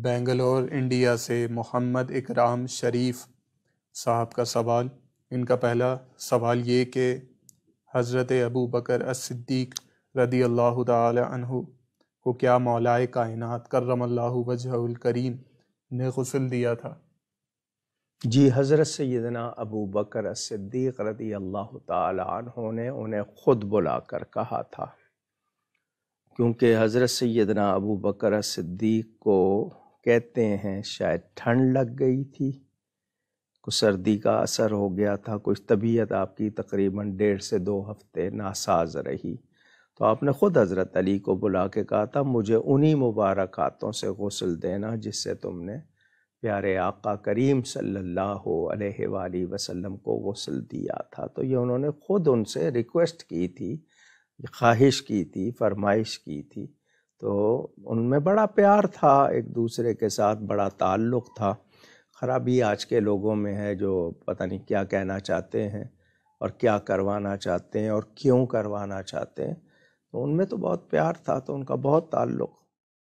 Bangalore India से मोहम्मद इकराम शरीफ साहब का सवाल इनका पहला सवाल ये कि हज़रत अबू बकर असद्दीक रदी अल्लाह तहु को क्या मौलाए कायनात करम अल्लाह करीम ने गसल दिया था जी हज़रत सैदना अबू बकर असद्दीक रदी अल्लाह तहु ने उन्हें ख़ुद बुला कर कहा था क्योंकि हज़रत सैदना अबू बकर सिद्दीक को कहते हैं शायद ठंड लग गई थी कुछ सर्दी का असर हो गया था कुछ तबीयत आपकी तकरीबन डेढ़ से दो हफ्ते नासाज रही तो आपने ख़ुद हज़रत अली को बुला के कहा था मुझे उन्हीं मुबारक हाथों से गसल देना जिससे तुमने प्यारे आका करीम सल्लल्लाहु अलैहि वसल्लम को गसल दिया था तो ये उन्होंने ख़ुद उनसे रिक्वेस्ट की थी ख्वाहिश की थी फरमाइश की थी तो उनमें बड़ा प्यार था एक दूसरे के साथ बड़ा ताल्लुक़ था खराबी आज के लोगों में है जो पता नहीं क्या कहना चाहते हैं और क्या करवाना चाहते हैं और क्यों करवाना चाहते हैं तो उनमें तो बहुत प्यार था तो उनका बहुत ताल्लुक़